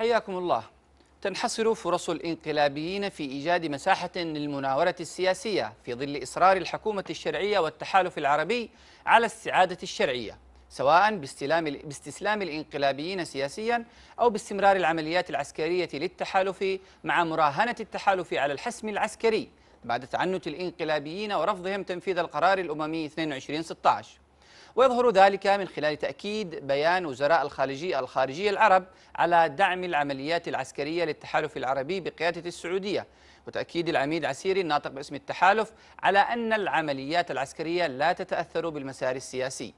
حياكم الله تنحصر فرص الانقلابيين في إيجاد مساحة للمناورة السياسية في ظل إصرار الحكومة الشرعية والتحالف العربي على استعادة الشرعية سواء باستلام باستسلام الانقلابيين سياسيا أو باستمرار العمليات العسكرية للتحالف مع مراهنة التحالف على الحسم العسكري بعد تعنت الانقلابيين ورفضهم تنفيذ القرار الأممي 2216 ويظهر ذلك من خلال تأكيد بيان وزراء الخارجي الخارجية العرب على دعم العمليات العسكرية للتحالف العربي بقيادة السعودية وتأكيد العميد عسيري الناطق باسم التحالف على أن العمليات العسكرية لا تتأثر بالمسار السياسي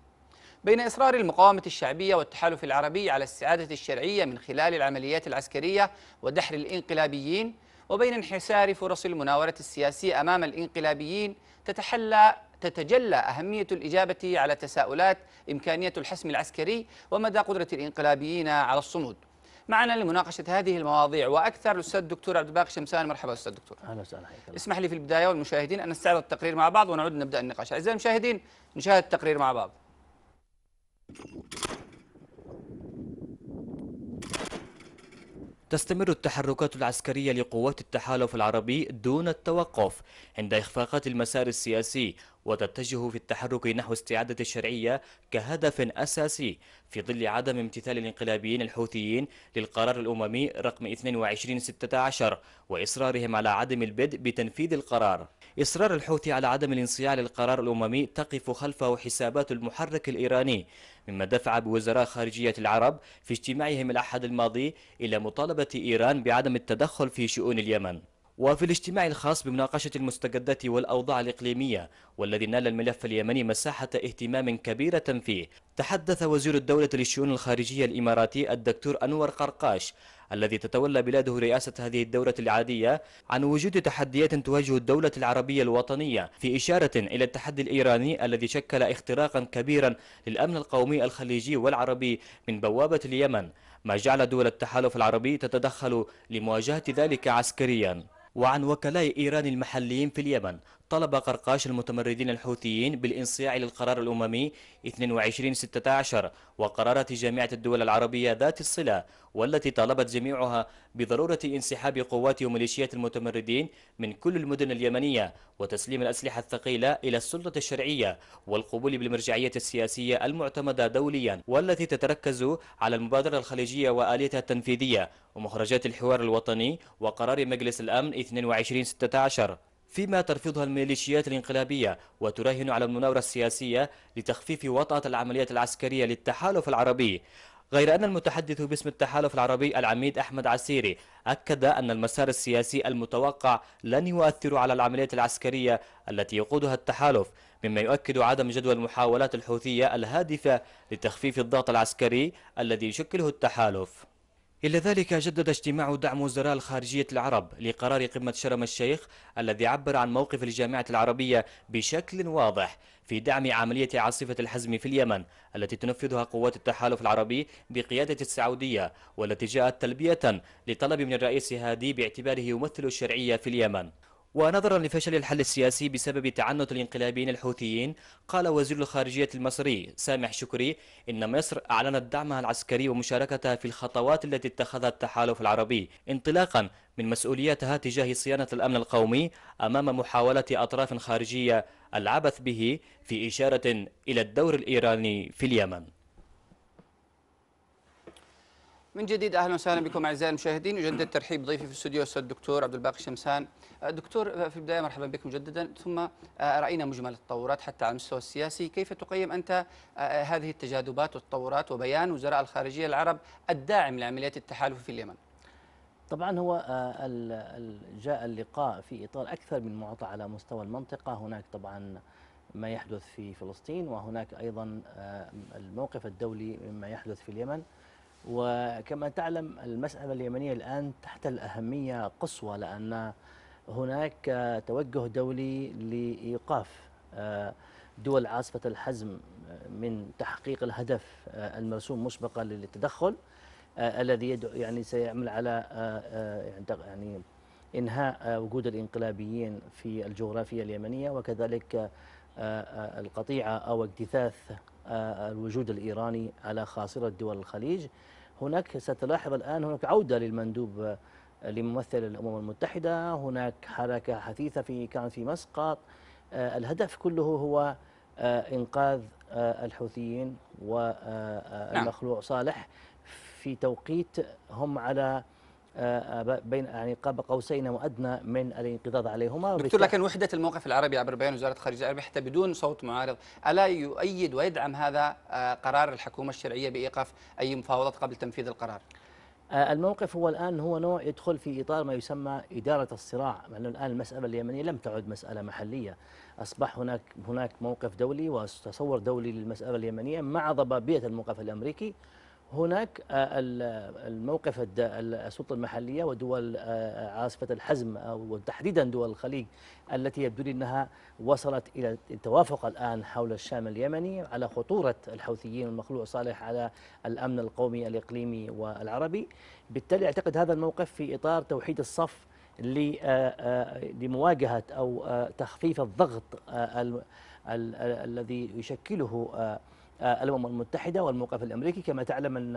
بين إصرار المقاومة الشعبية والتحالف العربي على السعادة الشرعية من خلال العمليات العسكرية ودحر الإنقلابيين وبين انحسار فرص المناورة السياسية أمام الإنقلابيين تتحلى تتجلى أهمية الإجابة على تساؤلات إمكانية الحسم العسكري ومدى قدرة الإنقلابيين على الصمود معنا لمناقشة هذه المواضيع وأكثر الأستاذ الدكتور عبد الباقي شمسان مرحبا أستاذ الدكتور أهلا وسهلا اسمح لي في البداية والمشاهدين أن نستعرض التقرير مع بعض ونعود نبدأ النقاش أعزائي المشاهدين نشاهد التقرير مع بعض تستمر التحركات العسكرية لقوات التحالف العربي دون التوقف عند إخفاقات المسار السياسي وتتجه في التحرك نحو استعادة الشرعية كهدف أساسي في ظل عدم امتثال الانقلابيين الحوثيين للقرار الأممي رقم 2216 وإصرارهم على عدم البدء بتنفيذ القرار إصرار الحوثي على عدم الانصياع للقرار الأممي تقف خلفه حسابات المحرك الإيراني مما دفع بوزراء خارجية العرب في اجتماعهم الأحد الماضي إلى مطالبة إيران بعدم التدخل في شؤون اليمن وفي الاجتماع الخاص بمناقشة المستجدات والأوضاع الإقليمية والذي نال الملف اليمني مساحة اهتمام كبيرة فيه تحدث وزير الدولة للشؤون الخارجية الإماراتي الدكتور أنور قرقاش الذي تتولى بلاده رئاسة هذه الدورة العادية عن وجود تحديات تواجه الدولة العربية الوطنية في إشارة إلى التحدي الإيراني الذي شكل اختراقا كبيرا للأمن القومي الخليجي والعربي من بوابة اليمن ما جعل دول التحالف العربي تتدخل لمواجهة ذلك عسكريا وعن وكلاء إيران المحليين في اليمن طلب قرقاش المتمردين الحوثيين بالانصياع للقرار الأممي 2216 وقرارات جامعة الدول العربية ذات الصلة والتي طالبت جميعها بضرورة انسحاب قوات وميليشيات المتمردين من كل المدن اليمنية وتسليم الأسلحة الثقيلة إلى السلطة الشرعية والقبول بالمرجعية السياسية المعتمدة دوليا والتي تتركز على المبادرة الخليجية وآليتها التنفيذية ومخرجات الحوار الوطني وقرار مجلس الأمن 22 16 فيما ترفضها الميليشيات الانقلابية وتراهن على المناورة السياسية لتخفيف وطأة العمليات العسكرية للتحالف العربي غير أن المتحدث باسم التحالف العربي العميد أحمد عسيري أكد أن المسار السياسي المتوقع لن يؤثر على العمليات العسكرية التي يقودها التحالف مما يؤكد عدم جدوى المحاولات الحوثية الهادفة لتخفيف الضغط العسكري الذي يشكله التحالف إلى ذلك جدد اجتماع دعم وزراء الخارجية العرب لقرار قمة شرم الشيخ الذي عبر عن موقف الجامعة العربية بشكل واضح في دعم عملية عاصفة الحزم في اليمن التي تنفذها قوات التحالف العربي بقيادة السعودية والتي جاءت تلبية لطلب من الرئيس هادي باعتباره يمثل الشرعية في اليمن ونظرا لفشل الحل السياسي بسبب تعنت الانقلابيين الحوثيين قال وزير الخارجية المصري سامح شكري إن مصر أعلنت دعمها العسكري ومشاركتها في الخطوات التي اتخذها التحالف العربي انطلاقا من مسؤوليتها تجاه صيانة الأمن القومي أمام محاولة أطراف خارجية العبث به في إشارة إلى الدور الإيراني في اليمن من جديد اهلا وسهلا بكم اعزائي المشاهدين يجدد ترحيب ضيفي في الاستوديو الدكتور عبد الباقي شمسان دكتور آه، في البداية مرحبا بك مجددا ثم آه، رأينا مجمل التطورات حتى على المستوى السياسي كيف تقيم أنت آه، هذه التجاذبات والتطورات وبيان وزراء الخارجية العرب الداعم لعمليات التحالف في اليمن طبعا هو جاء اللقاء في إطار أكثر من معطى على مستوى المنطقة هناك طبعا ما يحدث في فلسطين وهناك أيضا الموقف الدولي مما يحدث في اليمن وكما تعلم المسألة اليمنية الآن تحت الأهمية قصوى لأن هناك توجه دولي لإيقاف آه، دول عاصفة الحزم آه، من تحقيق الهدف آه، المرسوم مسبقا للتدخل الذي يدعو يعني سيعمل على يعني, يعني انهاء وجود الانقلابيين في الجغرافيا اليمنيه وكذلك القطيعه او اجتثاث الوجود الايراني على خاصره دول الخليج هناك ستلاحظ الان هناك عوده للمندوب لممثل الامم المتحده، هناك حركه حثيثه في كانت في مسقط. آه، الهدف كله هو آه، انقاذ آه، الحوثيين والمخلوع نعم. صالح في توقيت هم على بين يعني قاب قوسين وادنى من الانقضاض عليهما دكتور لكن وحده الموقف العربي عبر بيان وزاره الخارجية العربيه حتى بدون صوت معارض الا يؤيد ويدعم هذا قرار الحكومه الشرعيه بايقاف اي مفاوضات قبل تنفيذ القرار؟ الموقف هو الآن هو نوع يدخل في إطار ما يسمى إدارة الصراع لأنه الآن المسألة اليمنية لم تعد مسألة محلية أصبح هناك هناك موقف دولي وتصور دولي للمسألة اليمنية مع ضبابية الموقف الأمريكي هناك آه، الموقف السلطه المحليه ودول آه، آه، عاصفه الحزم وتحديدا دول الخليج التي يبدو لي انها وصلت الى التوافق الان حول الشام اليمني على خطوره الحوثيين والمخلوع صالح على الامن القومي الاقليمي والعربي بالتالي اعتقد هذا الموقف في اطار توحيد الصف لمواجهه او تخفيف الضغط الذي يشكله آه، الأمم المتحدة والموقف الأمريكي كما تعلم أن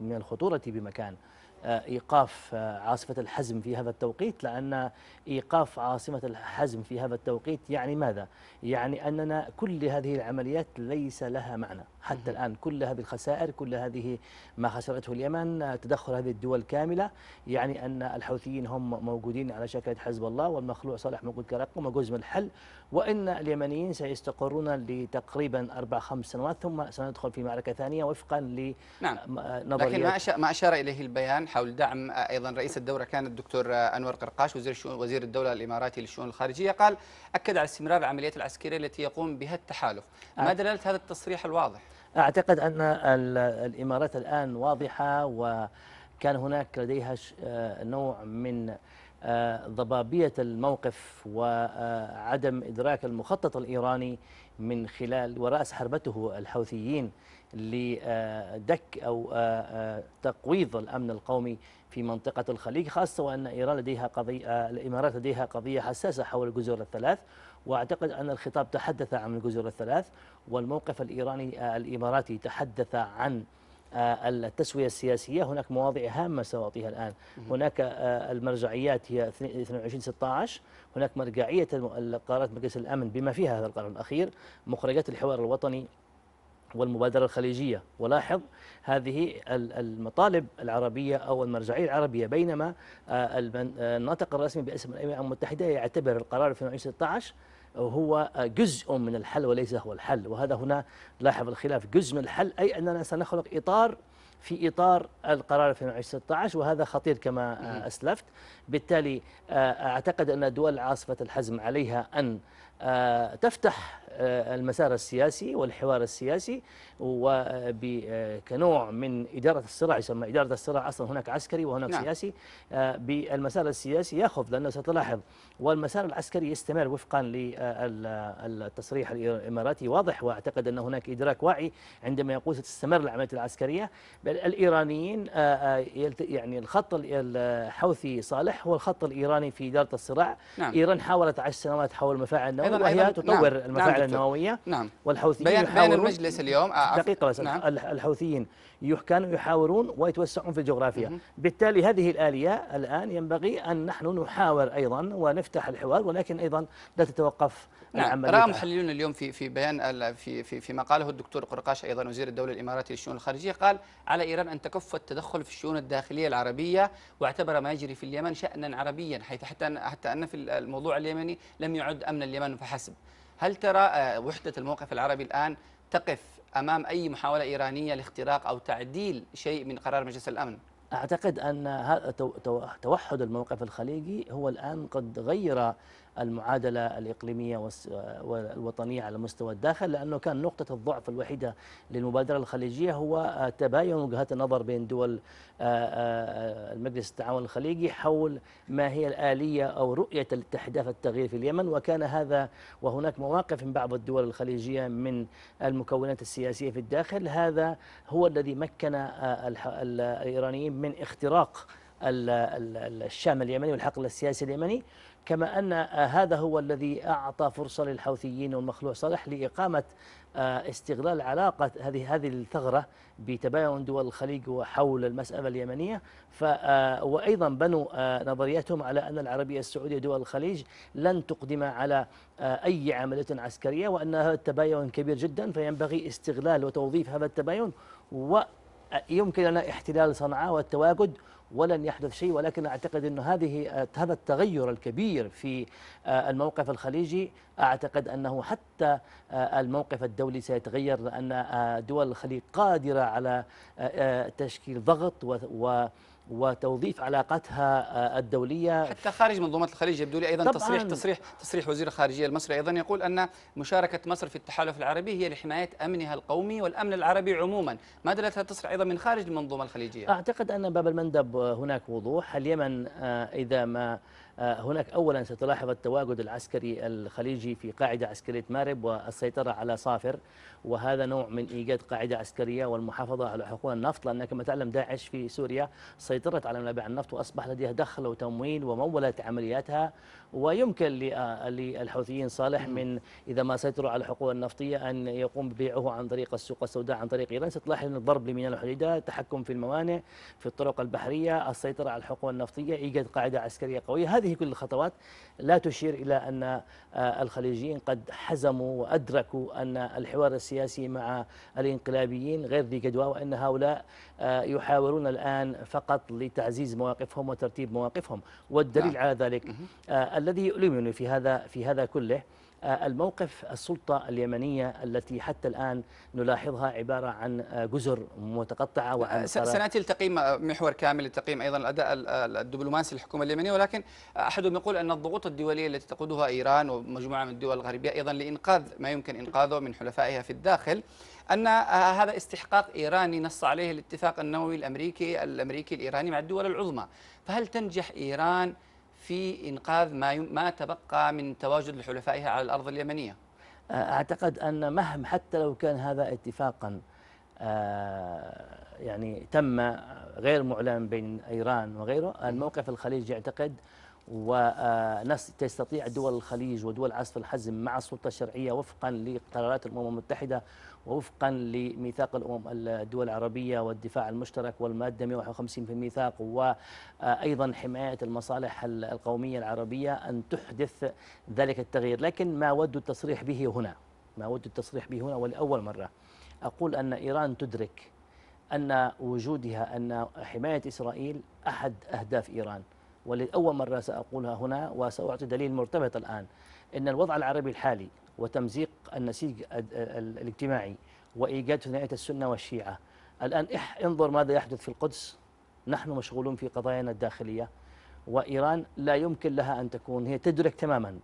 من الخطورة بمكان آه، ايقاف آه، عاصفه الحزم في هذا التوقيت لان ايقاف عاصمه الحزم في هذا التوقيت يعني ماذا؟ يعني اننا كل هذه العمليات ليس لها معنى. حتى الآن كل هذه الخسائر كل هذه ما خسرته اليمن تدخل هذه الدول كاملة يعني أن الحوثيين هم موجودين على شكل حزب الله والمخلوع صالح موجود كرقم وجزء من الحل وإن اليمنيين سيستقرون لتقريبا أربع خمس سنوات ثم سندخل في معركة ثانية وفقا لنظرية نعم. لكن ما أشار, ما أشار إليه البيان حول دعم أيضا رئيس الدورة كان الدكتور أنور قرقاش وزير وزير الدولة الإماراتي للشؤون الخارجية قال أكد على استمرار العمليات العسكرية التي يقوم بها التحالف ما آه. دلالة هذا التصريح الواضح أعتقد أن الإمارات الآن واضحة وكان هناك لديها آه، نوع من آه، ضبابية الموقف وعدم إدراك المخطط الإيراني من خلال ورأس حربته الحوثيين لدك أو آه، تقويض الأمن القومي في منطقة الخليج خاصة وأن إيران لديها قضية الإمارات لديها قضية حساسة حول الجزر الثلاث وأعتقد أن الخطاب تحدث عن الجزر الثلاث والموقف الإيراني آه، الإماراتي تحدث عن آه، التسوية السياسية هناك مواضيع هامة سواطيها الآن هناك آه، المرجعيات هي 22-16 هناك مرجعية قرارات مجلس الأمن بما فيها هذا القرار الأخير مخرجات الحوار الوطني والمبادرة الخليجية ولاحظ هذه المطالب العربية أو المرجعية العربية بينما الناطق الرسمي باسم الأمم المتحدة يعتبر القرار 2016 هو جزء من الحل وليس هو الحل وهذا هنا لاحظ الخلاف جزء من الحل أي أننا سنخلق إطار في إطار القرار 2016 وهذا خطير كما أسلفت بالتالي آه، أعتقد أن دول عاصفة الحزم عليها أن آه، تفتح آه، المسار السياسي والحوار السياسي وكنوع آه، آه، من إدارة الصراع يسمى إدارة الصراع أصلا هناك عسكري وهناك نعم. سياسي بالمسار السياسي يأخذ لأنه ستلاحظ والمسار العسكري يستمر وفقا للتصريح الإماراتي واضح وأعتقد أن هناك إدراك واعي عندما يقول ستستمر العملية العسكرية بل الإيرانيين يعني الخط الحوثي صالح هو الخط الإيراني في إدارة الصراع نعم. إيران حاولت عشر سنوات حول مفاعل النووي وهي تطور نعم. نعم، المفاعل نعم. على النوويه نعم والحوثيين بيان, بيان المجلس اليوم آه، دقيقه بس نعم الحوثيين كانوا يحاورون ويتوسعون في الجغرافيا مم. بالتالي هذه الاليه الان ينبغي ان نحن نحاور ايضا ونفتح الحوار ولكن ايضا لا تتوقف نعم راى محللون اليوم في في بيان في في في قاله الدكتور قرقاش ايضا وزير الدوله الاماراتي للشؤون الخارجيه قال على ايران ان تكف التدخل في الشؤون الداخليه العربيه واعتبر ما يجري في اليمن شانا عربيا حيث حتى حتى ان في الموضوع اليمني لم يعد امن اليمن فحسب هل ترى آه، وحدة الموقف العربي الآن تقف أمام أي محاولة إيرانية لاختراق أو تعديل شيء من قرار مجلس الأمن؟ أعتقد أن توحد الموقف الخليجي هو الآن قد غير المعادلة الإقليمية والوطنية على مستوى الداخل لأنه كان نقطة الضعف الوحيدة للمبادرة الخليجية هو آه، تباين وجهات النظر بين دول آه، آه، المجلس التعاون الخليجي حول ما هي الآلية أو رؤية لتحداث التغيير في اليمن وكان هذا وهناك مواقف من بعض الدول الخليجية من المكونات السياسية في الداخل هذا هو الذي مكن الإيرانيين من اختراق الشام اليمني والحقل السياسي اليمني كما أن آه، هذا هو الذي أعطى فرصة للحوثيين والمخلوع صالح لإقامة آه، استغلال علاقة هذه هذه الثغرة بتباين دول الخليج وحول المسألة اليمنية ف آه، وأيضا بنوا نظريتهم على أن العربية السعودية دول الخليج لن تقدم على أي عملية عسكرية وأن هذا التباين كبير جدا فينبغي استغلال وتوظيف هذا التباين ويمكن لنا احتلال صنعاء والتواجد ولن يحدث شيء ولكن أعتقد انه هذه هذا التغير الكبير في آه، الموقف الخليجي أعتقد أنه حتى آه، الموقف الدولي سيتغير لأن آه، دول الخليج قادرة على تشكيل ضغط و وتوظيف علاقاتها آه، الدولية حتى خارج منظومة الخليج يبدو لي أيضا تصريح تصريح تصريح وزير الخارجية المصري أيضا يقول أن مشاركة مصر في التحالف العربي هي لحماية أمنها القومي والأمن العربي عموما ما هذا التصريح أيضا من خارج المنظومة الخليجية أعتقد أن باب المندب هناك وضوح اليمن آه، إذا ما آه، هناك أولا ستلاحظ التواجد العسكري الخليجي في قاعدة عسكرية مارب والسيطرة على صافر وهذا نوع من إيجاد قاعدة عسكرية والمحافظة على حقول النفط لأن كما تعلم داعش في سوريا سيطرت على منابع النفط وأصبح لديها دخل وتمويل ومولت عملياتها ويمكن للحوثيين صالح من إذا ما سيطروا على الحقول النفطية أن يقوم ببيعه عن طريق السوق السوداء عن طريق إيران ستلاحظ أن الضرب لميناء الحديدة تحكم في الموانئ في الطرق البحرية السيطرة على الحقول النفطية إيجاد قاعدة عسكرية قوية هذه هذه كل الخطوات لا تشير إلى أن آه، الخليجيين قد حزموا وأدركوا أن الحوار السياسي مع الانقلابيين غير ذي جدوى وأن هؤلاء آه، يحاولون الآن فقط لتعزيز مواقفهم وترتيب مواقفهم والدليل نعم. على ذلك آه، الذي يؤلمني في هذا في هذا كله الموقف السلطة اليمنية التي حتى الآن نلاحظها عبارة عن جزر متقطعة وعن سنأتي لتقييم محور كامل لتقييم أيضا الأداء الدبلوماسي للحكومة اليمنية ولكن أحدهم يقول أن الضغوط الدولية التي تقودها إيران ومجموعة من الدول الغربية أيضا لإنقاذ ما يمكن إنقاذه من حلفائها في الداخل أن هذا استحقاق إيراني نص عليه الاتفاق النووي الأمريكي الأمريكي الإيراني مع الدول العظمى فهل تنجح إيران في إنقاذ ما ما تبقى من تواجد لحلفائها على الأرض اليمنية أعتقد أن مهما حتى لو كان هذا اتفاقا يعني تم غير معلن بين إيران وغيره الموقف الخليجي ونس تستطيع دول الخليج ودول عصف الحزم مع السلطة الشرعية وفقا لقرارات الأمم المتحدة ووفقا لميثاق الأمم الدول العربية والدفاع المشترك والمادة 151 في الميثاق وأيضا حماية المصالح القومية العربية أن تحدث ذلك التغيير لكن ما أود التصريح به هنا ما أود التصريح به هنا ولأول مرة أقول أن إيران تدرك أن وجودها أن حماية إسرائيل أحد أهداف إيران ولأول مرة سأقولها هنا وسأعطي دليل مرتبط الآن أن الوضع العربي الحالي وتمزيق النسيج الاجتماعي وإيجاد ثنائية السنة والشيعة الآن إح انظر ماذا يحدث في القدس نحن مشغولون في قضايانا الداخلية وإيران لا يمكن لها أن تكون هي تدرك تماما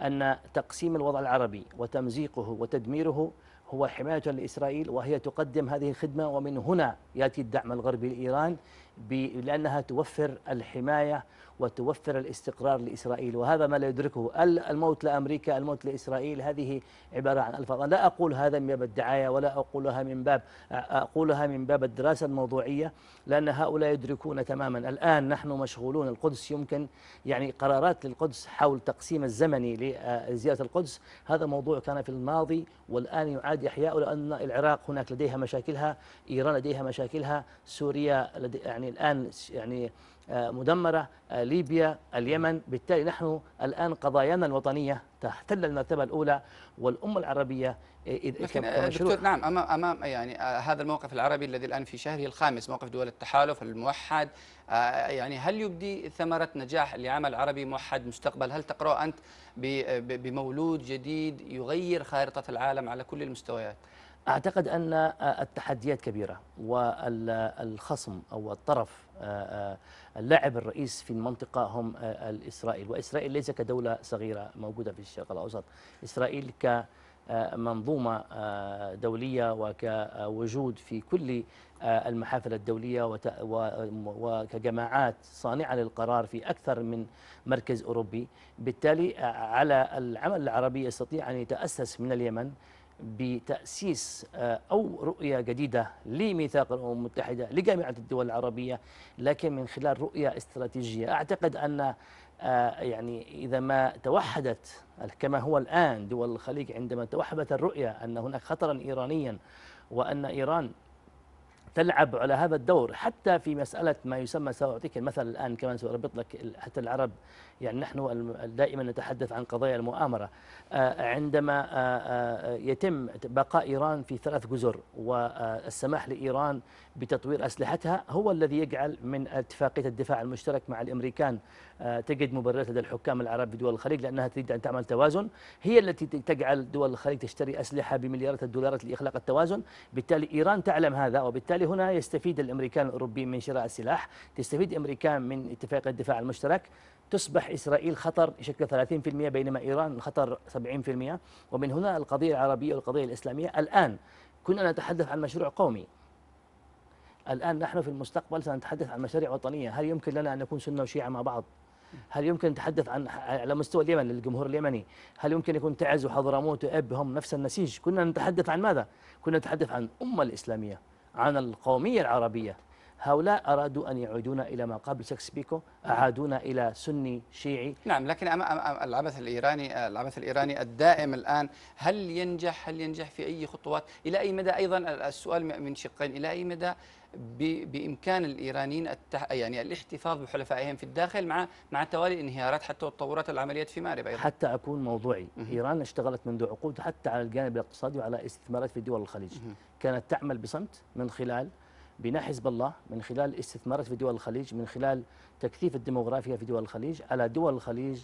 أن تقسيم الوضع العربي وتمزيقه وتدميره هو حماية لإسرائيل وهي تقدم هذه الخدمة ومن هنا يأتي الدعم الغربي لإيران لأنها توفر الحماية وتوفر الاستقرار لإسرائيل وهذا ما لا يدركه الموت لأمريكا الموت لإسرائيل هذه عبارة عن ألفاظ أنا لا أقول هذا من باب الدعاية ولا أقولها من باب أقولها من باب الدراسة الموضوعية لأن هؤلاء يدركون تماما الآن نحن مشغولون القدس يمكن يعني قرارات للقدس حول تقسيم الزمني لزيارة آه، القدس هذا موضوع كان في الماضي والآن يعاد إحياؤه لأن العراق هناك لديها مشاكلها إيران لديها مشاكلها سوريا لدي يعني يعني الآن يعني آه، مدمرة آه، ليبيا اليمن بالتالي نحن الآن قضايانا الوطنية تحتل المرتبة الأولى والأمة العربية آه، لكن دكتور نعم أمام, أمام يعني هذا الموقف العربي الذي الآن في شهره الخامس موقف دول التحالف الموحد يعني هل يبدي ثمرة نجاح لعمل عربي موحد مستقبل هل تقرأ أنت بمولود جديد يغير خارطة العالم على كل المستويات أعتقد أن آه، التحديات كبيرة والخصم آه، أو الطرف آه، اللاعب الرئيس في المنطقة هم الإسرائيل وإسرائيل ليس كدولة صغيرة موجودة في الشرق الأوسط إسرائيل ك منظومة دولية وكوجود في كل المحافل الدولية وكجماعات صانعة للقرار في أكثر من مركز أوروبي بالتالي على العمل العربي يستطيع أن يتأسس من اليمن بتأسيس آه، أو رؤية جديدة لميثاق الأمم المتحدة لجامعة الدول العربية لكن من خلال رؤية استراتيجية أعتقد أن آه، يعني إذا ما توحدت كما هو الآن دول الخليج عندما توحدت الرؤية أن هناك خطرا إيرانيا وأن إيران تلعب على هذا الدور حتى في مسألة ما يسمى سأعطيك المثل الآن كمان سأربط لك حتى العرب يعني نحن دائما نتحدث عن قضايا المؤامرة آه، آه، عندما آه، يتم بقاء إيران في ثلاث جزر والسماح لإيران بتطوير أسلحتها هو الذي يجعل من اتفاقية الدفاع المشترك مع الأمريكان آه، تجد مبررات لدى الحكام العرب في دول الخليج لأنها تريد أن تعمل توازن هي التي تجعل دول الخليج تشتري أسلحة بمليارات الدولارات لإخلاق التوازن بالتالي إيران تعلم هذا وبالتالي هنا يستفيد الأمريكان الأوروبيين من شراء السلاح تستفيد أمريكان من اتفاقية الدفاع المشترك تصبح إسرائيل خطر بشكل 30% بينما إيران خطر 70% ومن هنا القضية العربية والقضية الإسلامية الآن كنا نتحدث عن مشروع قومي الآن نحن في المستقبل سنتحدث عن مشاريع وطنية هل يمكن لنا أن نكون سنة وشيعة مع بعض هل يمكن نتحدث عن على مستوى اليمن للجمهور اليمني هل يمكن يكون تعز وحضرموت وأب هم نفس النسيج كنا نتحدث عن ماذا كنا نتحدث عن الأمة الإسلامية عن القومية العربية هؤلاء أرادوا أن يعودونا إلى ما قبل سكس بيكو أعادونا إلى سني شيعي نعم لكن أما العبث الإيراني العبث الإيراني الدائم الآن هل ينجح هل ينجح في أي خطوات إلى أي مدى أيضا السؤال من شقين إلى أي مدى بامكان الايرانيين التح... يعني الاحتفاظ بحلفائهم في الداخل مع مع توالي الانهيارات حتى وتطورات العمليات في مارب ايضا حتى اكون موضوعي ايران اشتغلت منذ عقود حتى على الجانب الاقتصادي وعلى استثمارات في دول الخليج كانت تعمل بصمت من خلال بناء حزب الله من خلال استثمارات في دول الخليج من خلال تكثيف الديموغرافيا في دول الخليج على دول الخليج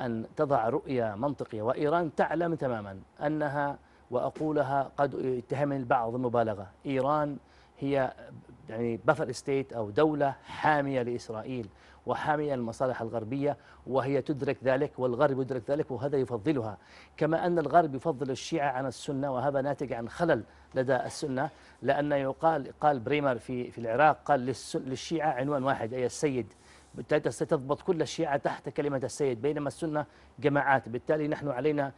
أن تضع رؤية منطقية وإيران تعلم تماما أنها وأقولها قد اتهمني البعض المبالغة إيران هي يعني بفر ستيت أو دولة حامية لإسرائيل وحامية المصالح الغربية وهي تدرك ذلك والغرب يدرك ذلك وهذا يفضلها كما أن الغرب يفضل الشيعة عن السنة وهذا ناتج عن خلل لدى السنة لأن يقال قال بريمر في, في العراق قال للشيعة عنوان واحد أي السيد بالتالي ستضبط كل الشيعة تحت كلمة السيد بينما السنة جماعات بالتالي نحن علينا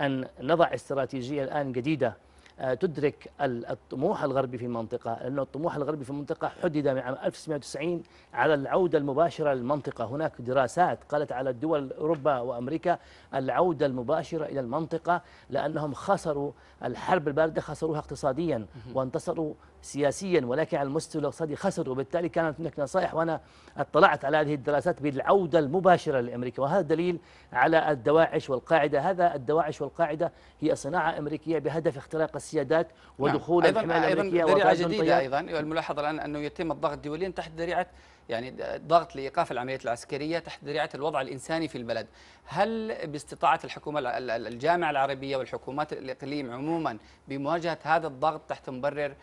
أن نضع استراتيجية الآن جديدة آه، تدرك الطموح الغربي في المنطقة لأن الطموح الغربي في المنطقة حدد من عام 1990 على العودة المباشرة للمنطقة هناك دراسات قالت على الدول أوروبا وأمريكا العودة المباشرة إلى المنطقة لأنهم خسروا الحرب الباردة خسروها اقتصاديا وانتصروا سياسيا ولكن على المستوى الاقتصادي خسروا وبالتالي كانت هناك نصائح وأنا اطلعت على هذه الدراسات بالعودة المباشرة لأمريكا وهذا دليل على الدواعش والقاعدة هذا الدواعش والقاعدة هي صناعة أمريكية بهدف اختراق السيادات نعم. ودخول نعم. الحمايه الامريكيه ذريعه جديده ايضا الملاحظ الان انه يتم الضغط دوليا تحت ذريعه يعني ضغط لايقاف العمليات العسكريه تحت ذريعه الوضع الانساني في البلد، هل باستطاعه الحكومه الجامعه العربيه والحكومات الاقليم عموما بمواجهه هذا الضغط تحت مبرر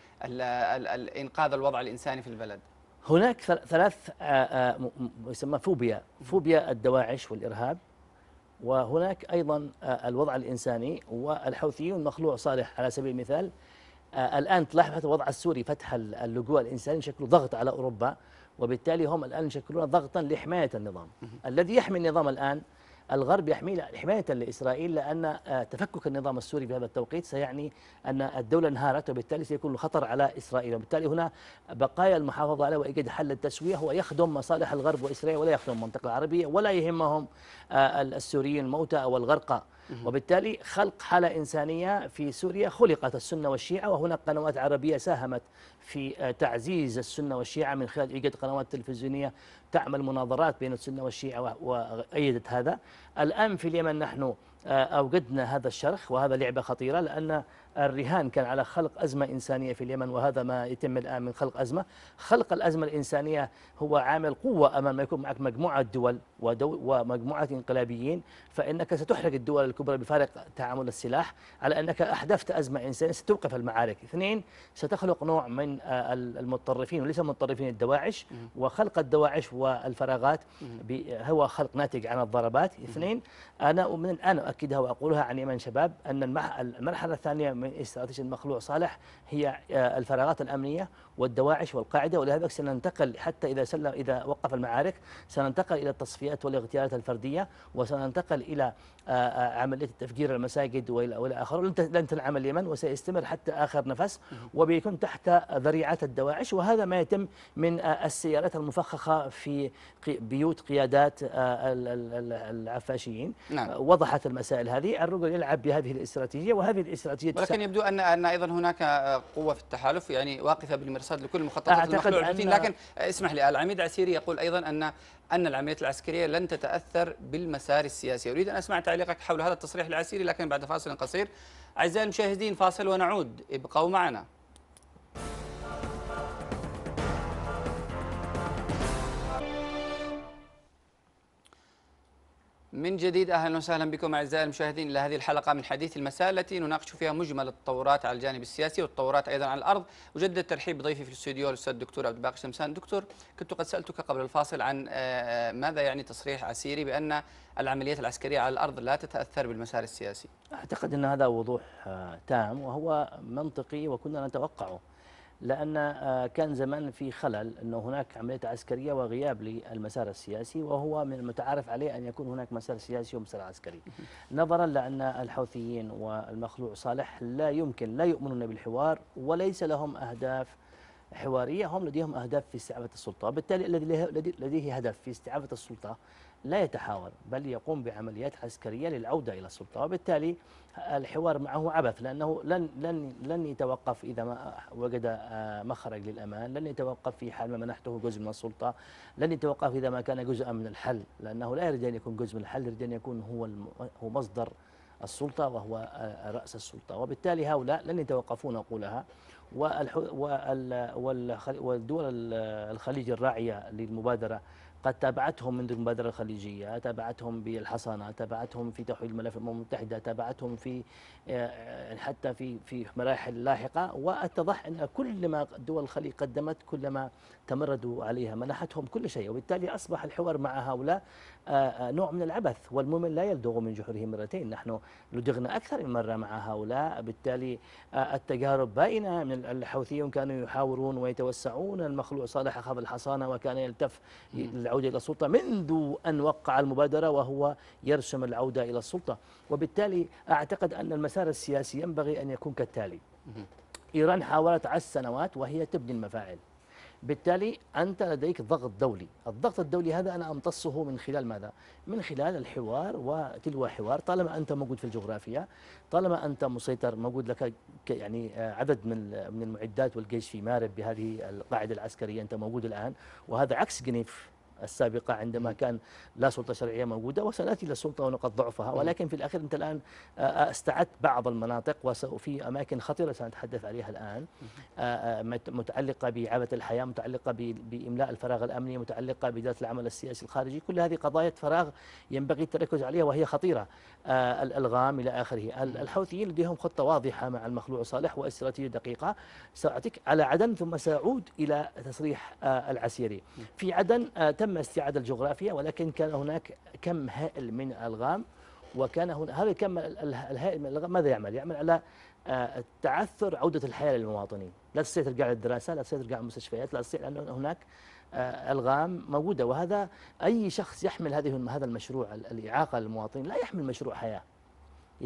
انقاذ الوضع الانساني في البلد؟ هناك ثلاث آه، آه، يسمى فوبيا، فوبيا الدواعش والارهاب وهناك أيضا آه، الوضع الإنساني والحوثيون مخلوع صالح على سبيل المثال آه، الآن تلاحظ حتى الوضع السوري فتح اللجوء الإنساني يشكل ضغط على أوروبا وبالتالي هم الآن يشكلون ضغطا لحماية النظام الذي يحمي النظام الآن الغرب يحمي حماية لإسرائيل لأن آه، تفكك النظام السوري في هذا التوقيت سيعني أن الدولة انهارت وبالتالي سيكون خطر على إسرائيل وبالتالي هنا بقايا المحافظة على وإيجاد حل التسوية هو يخدم مصالح الغرب وإسرائيل ولا يخدم المنطقة العربية ولا يهمهم آه، السوريين الموتى أو الغرقى وبالتالي خلق حالة إنسانية في سوريا خلقت السنة والشيعة وهناك قنوات عربية ساهمت في آه، تعزيز السنة والشيعة من خلال إيجاد قنوات تلفزيونية تعمل مناظرات بين السنة والشيعة وأيدت هذا الآن في اليمن نحن آه، أوجدنا هذا الشرخ وهذا لعبة خطيرة لأن الرهان كان على خلق أزمة إنسانية في اليمن وهذا ما يتم الآن من خلق أزمة خلق الأزمة الإنسانية هو عامل قوة أمام ما يكون معك مجموعة دول ومجموعة انقلابيين فإنك ستحرق الدول الكبرى بفارق تعامل السلاح على أنك أحدثت أزمة إنسانية ستوقف المعارك اثنين ستخلق نوع من آه، المتطرفين وليس متطرفين الدواعش وخلق الدواعش والفراغات هو خلق ناتج عن الضربات اثنين أنا من الآن أؤكدها وأقولها عن يمن شباب أن المرحلة الثانية من استراتيجية مخلوع صالح هي آه، الفراغات الأمنية والدواعش والقاعدة ولذلك سننتقل حتى إذا سلم إذا وقف المعارك سننتقل إلى التصفيات والاغتيالات الفردية وسننتقل إلى آه، آه، عملية تفجير المساجد وإلى آخره لن تنعم اليمن وسيستمر حتى آخر نفس وبيكون تحت ذريعة الدواعش وهذا ما يتم من آه، السيارات المفخخة في بيوت قيادات العفاشيين نعم. وضحت المسائل هذه الرجل يلعب بهذه الاستراتيجية وهذه الاستراتيجية ولكن يبدو أن أن أيضا هناك قوة في التحالف يعني واقفة بالمرصاد يصعد لكل المخططات المخلوعة أن... لكن اسمح لي العميد عسيري يقول أيضا أن أن العمليات العسكرية لن تتأثر بالمسار السياسي أريد أن أسمع تعليقك حول هذا التصريح العسيري لكن بعد فاصل قصير أعزائي المشاهدين فاصل ونعود ابقوا معنا من جديد اهلا وسهلا بكم اعزائي المشاهدين الى هذه الحلقه من حديث المساء التي نناقش فيها مجمل التطورات على الجانب السياسي والتطورات ايضا على الارض، اجدد الترحيب بضيفي في الاستوديو الاستاذ الدكتور عبد الباقي شمسان، دكتور كنت قد سالتك قبل الفاصل عن آه، آه، ماذا يعني تصريح عسيري بان العمليات العسكريه على الارض لا تتاثر بالمسار السياسي؟ اعتقد ان هذا وضوح آه، تام وهو منطقي وكنا نتوقعه. لأن آه، كان زمان في خلل أنه هناك عمليات عسكرية وغياب للمسار السياسي وهو من المتعارف عليه أن يكون هناك مسار سياسي ومسار عسكري نظرا لأن الحوثيين والمخلوع صالح لا يمكن لا يؤمنون بالحوار وليس لهم أهداف حوارية هم لديهم أهداف في استعادة السلطة وبالتالي الذي لديه هدف في استعادة السلطة لا يتحاور بل يقوم بعمليات عسكرية للعودة إلى السلطة وبالتالي الحوار معه عبث لأنه لن, لن, لن يتوقف إذا ما وجد آه، مخرج للأمان لن يتوقف في حال ما منحته جزء من السلطة لن يتوقف إذا ما كان جزءا من الحل لأنه لا يريد أن يكون جزء من الحل يريد أن يكون هو, هو مصدر السلطة وهو آه، رأس السلطة وبالتالي هؤلاء لن يتوقفون أقولها والدول الخليج الراعية للمبادرة قد تابعتهم منذ المبادرة الخليجية تابعتهم بالحصانة تابعتهم في تحويل الملف الأمم المتحدة تابعتهم في آه، حتى في في مراحل لاحقة واتضح أن كل ما دول الخليج قدمت كلما تمردوا عليها منحتهم كل شيء وبالتالي أصبح الحوار مع هؤلاء آه، آه، نوع من العبث والمؤمن لا يلدغ من جحره مرتين نحن لدغنا أكثر من مرة مع هؤلاء بالتالي آه، التجارب بائنة من الحوثيون كانوا يحاورون ويتوسعون المخلوع صالح أخذ الحصانة وكان يلتف للعودة إلى السلطة منذ أن وقع المبادرة وهو يرسم العودة إلى السلطة وبالتالي أعتقد أن المسار السياسي ينبغي أن يكون كالتالي إيران حاولت عشر سنوات وهي تبني المفاعل بالتالي أنت لديك ضغط دولي الضغط الدولي هذا أنا أمتصه من خلال ماذا؟ من خلال الحوار وتلو حوار طالما أنت موجود في الجغرافيا طالما أنت مسيطر موجود لك يعني آه، عدد من من المعدات والجيش في مارب بهذه القاعدة العسكرية أنت موجود الآن وهذا عكس جنيف السابقة عندما كان لا سلطة شرعية موجودة وسنأتي إلى السلطة ونقد ضعفها ولكن في الأخير أنت الآن آه، آه، استعدت بعض المناطق وفي أماكن خطيرة سنتحدث عليها الآن آه، متعلقة بعبة الحياة متعلقة بإملاء الفراغ الأمني متعلقة بذات العمل السياسي الخارجي كل هذه قضايا فراغ ينبغي التركز عليها وهي خطيرة الألغام إلى آخره الحوثيين لديهم خطة واضحة مع المخلوع صالح واستراتيجية دقيقة سأعطيك على عدن ثم سأعود إلى تصريح العسيري في عدن تم تم استعادة الجغرافيا ولكن كان هناك كم هائل من الغام وكان هنا هذا الكم الهائل من الغام ماذا يعمل؟ يعمل على آه، تعثر عودة الحياة للمواطنين لا تستطيع ترجع للدراسة لا تستطيع ترجع للمستشفيات لا تستطيع لأن هناك آه، الغام موجوده وهذا اي شخص يحمل هذه هذا المشروع الاعاقه للمواطنين لا يحمل مشروع حياه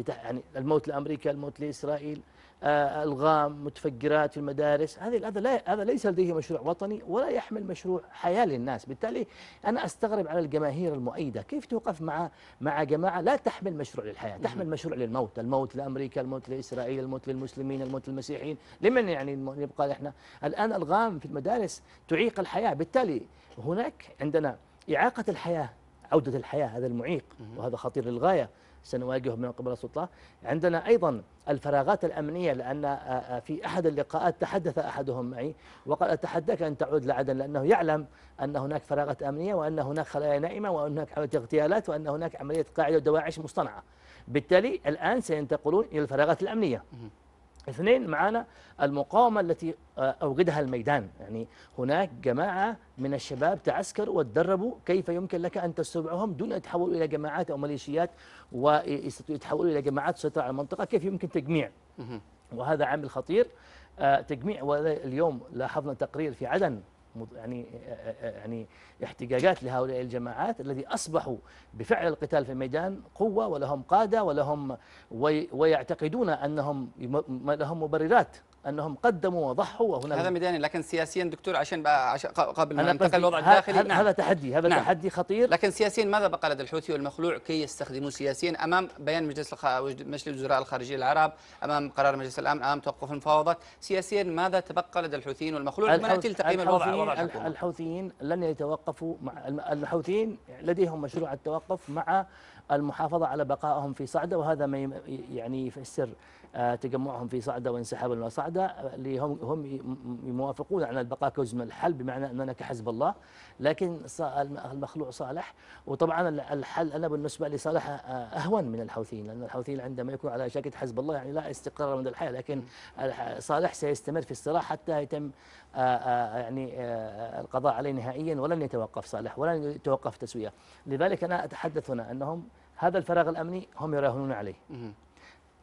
يعني الموت لامريكا الموت لاسرائيل آه، الغام متفجرات المدارس هذه هذا لا هذا ليس لديه مشروع وطني ولا يحمل مشروع حياه للناس بالتالي انا استغرب على الجماهير المؤيده كيف توقف مع مع جماعه لا تحمل مشروع للحياه تحمل مشروع للموت الموت لامريكا الموت لاسرائيل الموت للمسلمين الموت للمسيحيين لمن يعني يبقى احنا الان الغام في المدارس تعيق الحياه بالتالي هناك عندنا اعاقه الحياه عودة الحياة هذا المعيق وهذا خطير للغاية سنواجهه من قبل السلطة عندنا أيضا الفراغات الأمنية لأن في أحد اللقاءات تحدث أحدهم معي وقال أتحداك أن تعود لعدن لأنه يعلم أن هناك فراغات أمنية وأن هناك خلايا نائمة وأن هناك عملية اغتيالات وأن هناك عملية قاعدة ودواعش مصطنعة بالتالي الآن سينتقلون إلى الفراغات الأمنية اثنين معانا المقاومة التي آه، أوجدها الميدان يعني هناك جماعة من الشباب تعسكروا وتدربوا كيف يمكن لك أن تستوعبهم دون أن يتحولوا إلى جماعات أو ميليشيات ويتحولوا إلى جماعات تسيطر على المنطقة كيف يمكن تجميع وهذا عامل خطير آه، تجميع اليوم لاحظنا تقرير في عدن يعني يعني احتجاجات لهؤلاء الجماعات الذي أصبحوا بفعل القتال في الميدان قوة ولهم قادة ولهم ويعتقدون أنهم لهم مبررات انهم قدموا وضحوا وهنا هذا ميداني لكن سياسيا دكتور عشان بقى قبل ما ننتقل للوضع الداخلي نعم. هذا تحدي هذا نعم تحدي خطير لكن سياسيا ماذا بقى لدى الحوثي والمخلوع كي يستخدموه سياسيا امام بيان مجلس الخ... مجلس الوزراء الخارجيه العرب امام قرار مجلس الامن امام توقف المفاوضات سياسيا ماذا تبقى لدى الحوثيين والمخلوع لما ناتي تقييم الوضع الحوثيين لن يتوقفوا مع الحوثيين لديهم مشروع التوقف مع المحافظه على بقائهم في صعده وهذا ما يعني في السر آه، تجمعهم في صعدة وانسحاب من صعدة آه، هم هم يموافقون على البقاء كوزم الحل بمعنى أننا كحزب الله لكن المخلوع صالح وطبعا الحل أنا بالنسبة لصالح آه، أهون من الحوثيين لأن الحوثيين عندما يكون على شاكة حزب الله يعني لا استقرار من الحياة لكن صالح سيستمر في الصراع حتى يتم يعني القضاء عليه نهائيا ولن يتوقف صالح ولن يتوقف تسويه لذلك أنا أتحدث هنا أنهم هذا الفراغ الأمني هم يراهنون عليه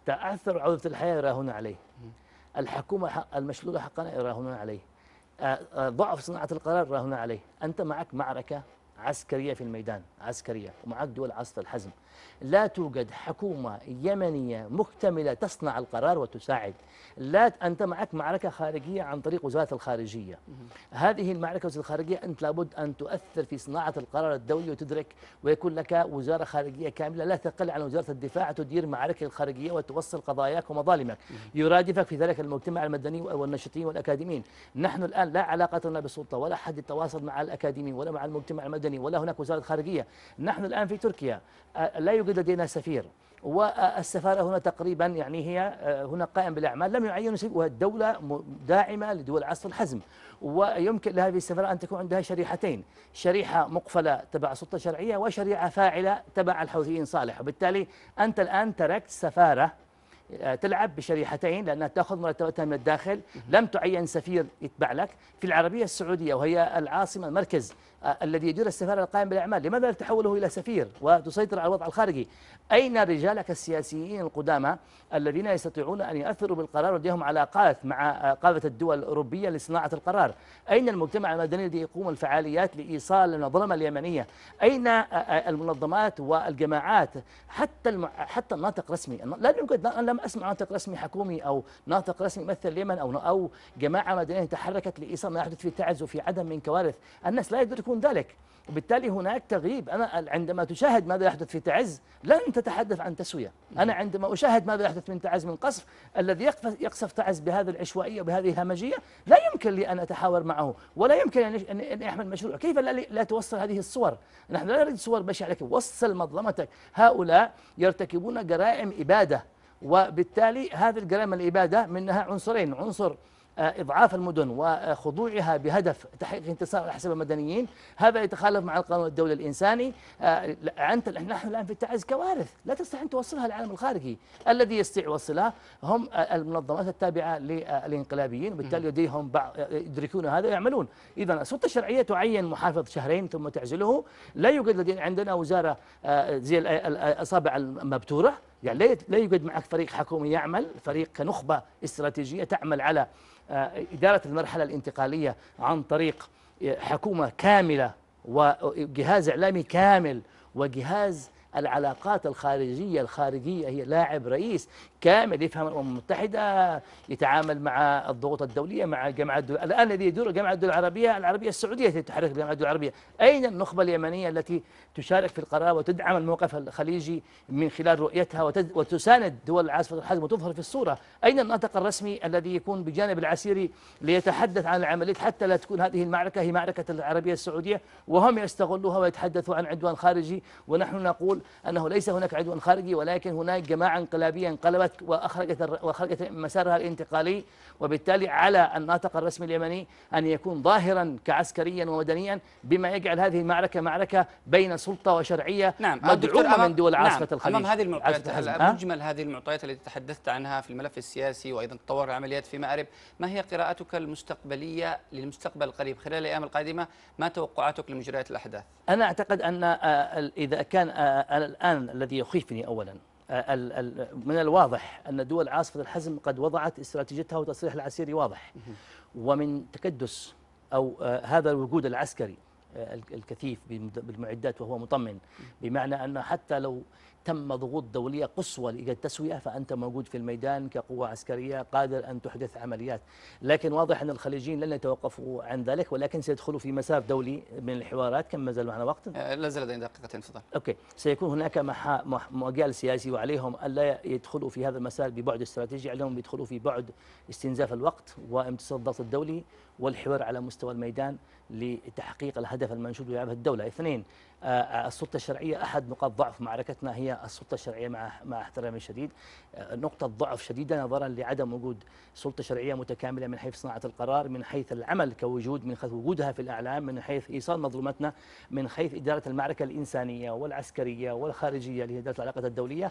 تأثر عودة الحياة يراهنون عليه الحكومة المشلولة حقنا يراهنون عليه ضعف صناعة القرار يراهنون عليه أنت معك معركة عسكرية في الميدان عسكرية ومعك دول عاصفة الحزم لا توجد حكومة يمنية مكتملة تصنع القرار وتساعد لا أنت معك معركة خارجية عن طريق وزارة الخارجية هذه المعركة وزارة الخارجية أنت لابد أن تؤثر في صناعة القرار الدولي وتدرك ويكون لك وزارة خارجية كاملة لا تقل عن وزارة الدفاع تدير معارك الخارجية وتوصل قضاياك ومظالمك يرادفك في ذلك المجتمع المدني والنشطين والأكاديميين نحن الآن لا علاقة لنا بالسلطة ولا حد يتواصل مع الأكاديميين ولا مع المجتمع المدني ولا هناك وزارة خارجية نحن الآن في تركيا لا يوجد لدينا سفير والسفارة هنا تقريبا يعني هي آه، هنا قائم بالأعمال لم يعين سفير والدولة داعمة لدول عصر الحزم ويمكن لهذه السفارة أن تكون عندها شريحتين شريحة مقفلة تبع سلطة شرعية وشريحة فاعلة تبع الحوثيين صالح وبالتالي أنت الآن تركت سفارة آه، تلعب بشريحتين لأنها تأخذ مرتبتها من الداخل لم تعين سفير يتبع لك في العربية السعودية وهي العاصمة المركز آه، الذي يدير السفارة القائم بالأعمال لماذا لا تحوله إلى سفير وتسيطر على الوضع الخارجي أين رجالك السياسيين القدامى الذين يستطيعون أن يؤثروا بالقرار ولديهم علاقات مع آه، قادة الدول الأوروبية لصناعة القرار أين المجتمع المدني الذي يقوم الفعاليات لإيصال المظلمة اليمنية أين آه، المنظمات والجماعات حتى الم... حتى الناطق رسمي لا يوجد أنا لم أسمع ناطق رسمي حكومي أو ناطق رسمي يمثل اليمن أو أو جماعة مدنية تحركت لإيصال ما يحدث في تعز وفي عدن من كوارث الناس لا يدركون يكون ذلك وبالتالي هناك تغييب أنا عندما تشاهد ماذا يحدث في تعز لن تتحدث عن تسوية أنا نعم. عندما أشاهد ماذا يحدث من تعز من قصف الذي يقصف تعز بهذه العشوائية وبهذه الهمجية لا يمكن لي أن أتحاور معه ولا يمكن أن أحمل مشروع كيف لا, لا توصل هذه الصور نحن لا نريد صور بشعة لكن وصل مظلمتك هؤلاء يرتكبون جرائم إبادة وبالتالي هذه الجرائم الإبادة منها عنصرين عنصر آه، إضعاف المدن وخضوعها بهدف تحقيق انتصار على حساب المدنيين هذا يتخالف مع القانون الدولي الإنساني آه، أنت نحن الآن في التعز كوارث لا تستطيع أن توصلها للعالم الخارجي الذي يستطيع يوصلها هم آه، المنظمات التابعة للإنقلابيين وبالتالي لديهم يدركون هذا ويعملون إذا السلطة الشرعية تعين محافظ شهرين ثم تعزله لا يوجد لدينا عندنا وزارة زي الأصابع المبتورة يعني لا يوجد معك فريق حكومي يعمل فريق كنخبة استراتيجية تعمل على آه، إدارة المرحلة الانتقالية عن طريق آه، حكومة كاملة وجهاز آه، إعلامي كامل وجهاز العلاقات الخارجية الخارجية هي لاعب رئيس كامل يفهم الامم المتحده يتعامل مع الضغوط الدوليه مع جامعه الدول الان الذي يدور جامعه الدول العربيه العربيه السعوديه التي تحرك جامعه الدول العربيه اين النخبه اليمنيه التي تشارك في القرار وتدعم الموقف الخليجي من خلال رؤيتها وتد... وتساند دول العاصفه الحزم وتظهر في الصوره اين الناطق الرسمي الذي يكون بجانب العسيري ليتحدث عن العمليه حتى لا تكون هذه المعركه هي معركه العربيه السعوديه وهم يستغلوها ويتحدثوا عن عدوان خارجي ونحن نقول انه ليس هناك عدوان خارجي ولكن هناك جماعه انقلابيه انقلبت وأخرجت وأخرجت وأخرجت مسارها الانتقالي وبالتالي على الناطق الرسمي اليمني أن يكون ظاهرا كعسكريا ومدنيا بما يجعل هذه المعركة معركة بين سلطة وشرعية نعم مدعومة من دول عاصفة نعم الخليج أمام هذه المعطيات مجمل هذه المعطيات التي تحدثت عنها في الملف السياسي وأيضا تطور العمليات في مأرب ما هي قراءتك المستقبلية للمستقبل القريب خلال الأيام القادمة ما توقعاتك لمجريات الأحداث؟ أنا أعتقد أن آه، إذا كان آه، آه، الآن الذي يخيفني أولا آه، من الواضح أن دول عاصفة الحزم قد وضعت استراتيجيتها وتصريح العسيري واضح ومن تكدس أو آه، هذا الوجود العسكري آه، الكثيف بالمعدات وهو مطمن بمعنى أن حتى لو تم ضغوط دولية قصوى لإيجاد تسوية فأنت موجود في الميدان كقوة عسكرية قادر أن تحدث عمليات لكن واضح أن الخليجيين لن يتوقفوا عن ذلك ولكن سيدخلوا في مسار دولي من الحوارات كم مازال زال معنا وقت؟ آه، لا زال لدينا دقيقتين تفضل أوكي سيكون هناك مجال سياسي وعليهم ألا يدخلوا في هذا المسار ببعد استراتيجي عليهم يدخلوا في بعد استنزاف الوقت وامتصاص الضغط الدولي والحوار على مستوى الميدان لتحقيق الهدف المنشود بهذه الدولة اثنين آه، آه، السلطه الشرعيه احد نقاط ضعف معركتنا هي السلطه الشرعيه مع مع احترامي الشديد آه، نقطه ضعف شديده نظرا لعدم وجود سلطه شرعيه متكامله من حيث صناعه القرار من حيث العمل كوجود من حيث وجودها في الاعلام من حيث ايصال مظلومتنا من حيث اداره المعركه الانسانيه والعسكريه والخارجيه لاداره العلاقات الدوليه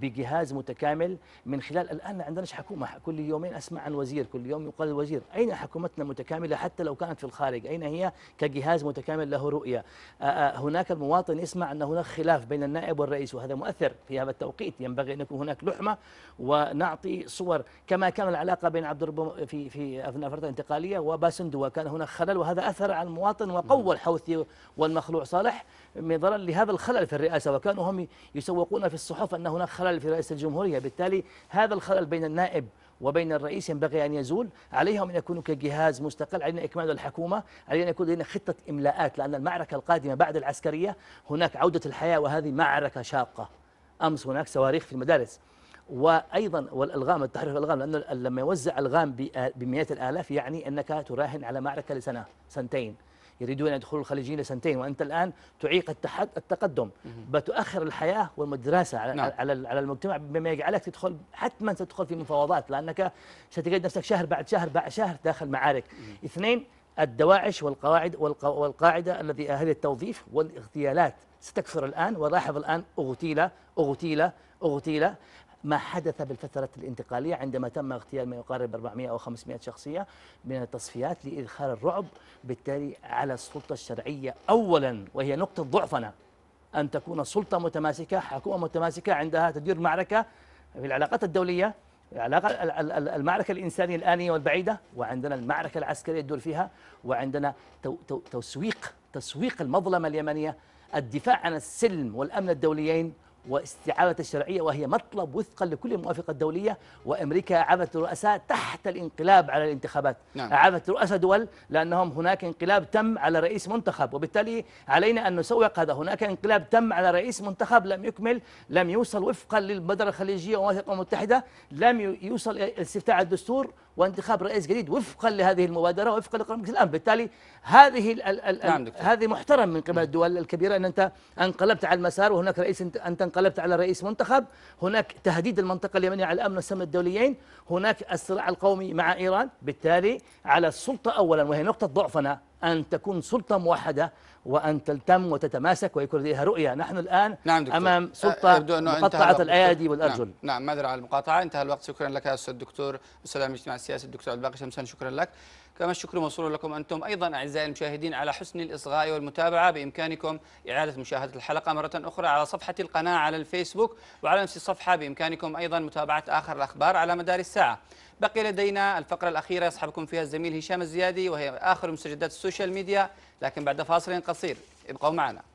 بجهاز متكامل من خلال الآن ما عندناش حكومة كل يومين أسمع عن وزير كل يوم يقال الوزير أين حكومتنا متكاملة حتى لو كانت في الخارج أين هي كجهاز متكامل له رؤية آه، آه، هناك المواطن يسمع أن هناك خلاف بين النائب والرئيس وهذا مؤثر في هذا التوقيت ينبغي أن يكون هناك لحمة ونعطي صور كما كان العلاقة بين عبد الرب في في أثناء الفترة الانتقالية وباسندو كان هناك خلل وهذا أثر على المواطن وقوى الحوثي والمخلوع صالح نظرا لهذا الخلل في الرئاسة وكانوا هم يسوقون في الصحف أن هناك خلل في رئيس الجمهورية بالتالي هذا الخلل بين النائب وبين الرئيس ينبغي أن يزول عليهم أن يكونوا كجهاز مستقل علينا إكمال الحكومة علينا أن يكون لدينا خطة إملاءات لأن المعركة القادمة بعد العسكرية هناك عودة الحياة وهذه معركة شاقة أمس هناك صواريخ في المدارس وايضا والالغام التحرير الالغام لانه لما يوزع الغام بمئات الالاف يعني انك تراهن على معركه لسنه سنتين يريدون أن يدخلوا الخليجيين لسنتين وأنت الآن تعيق التقدم بتؤخر الحياة والمدرسة على, نعم. على, على المجتمع بما يجعلك تدخل حتما ستدخل في مفاوضات لأنك ستجد نفسك شهر بعد شهر بعد شهر داخل معارك اثنين الدواعش والقواعد والقاعدة الذي هذه التوظيف والاغتيالات ستكثر الآن ولاحظ الآن اغتيل اغتيل اغتيل ما حدث بالفترة الانتقالية عندما تم اغتيال ما يقارب 400 أو 500 شخصية من التصفيات لإدخال الرعب بالتالي على السلطة الشرعية أولا وهي نقطة ضعفنا أن تكون سلطة متماسكة حكومة متماسكة عندها تدير معركة في العلاقات الدولية العلاقة المعركة الإنسانية الآنية والبعيدة وعندنا المعركة العسكرية تدور فيها وعندنا تسويق تسويق المظلمة اليمنية الدفاع عن السلم والأمن الدوليين واستعادة الشرعية وهي مطلب وفقا لكل الموافقة الدولية وأمريكا أعابت الرؤساء تحت الانقلاب على الانتخابات نعم. أعابت رؤساء دول لأنهم هناك انقلاب تم على رئيس منتخب وبالتالي علينا أن نسوق هذا هناك انقلاب تم على رئيس منتخب لم يكمل لم يوصل وفقا للمبادرة الخليجية والمواثيق المتحدة لم يوصل استفتاء الدستور وانتخاب رئيس جديد وفقا لهذه المبادره وفقا لقرار مجلس الامن بالتالي هذه ال ال ال نعم هذه محترم من قبل الدول الكبيره ان انت انقلبت على المسار وهناك رئيس انت انقلبت على رئيس منتخب هناك تهديد المنطقه اليمنيه على الامن والسلم الدوليين هناك الصراع القومي مع ايران بالتالي على السلطه اولا وهي نقطه ضعفنا ان تكون سلطه موحده وأن تلتم وتتماسك ويكون لديها رؤية نحن الآن نعم دكتور. أمام أه، سلطة أه، نعم، مقطعة الأيادي والأرجل نعم, نعم ماذا على المقاطعة انتهى الوقت شكرا لك يا أستاذ الدكتور السلام الاجتماعي السياسي الدكتور عبد الباقي شمسان شكرا لك كما الشكر موصول لكم أنتم أيضا أعزائي المشاهدين على حسن الإصغاء والمتابعة بإمكانكم إعادة مشاهدة الحلقة مرة أخرى على صفحة القناة على الفيسبوك وعلى نفس الصفحة بإمكانكم أيضا متابعة آخر الأخبار على مدار الساعة بقي لدينا الفقرة الأخيرة يصحبكم فيها الزميل هشام الزيادي وهي آخر مستجدات السوشيال ميديا لكن بعد فاصل قصير ابقوا معنا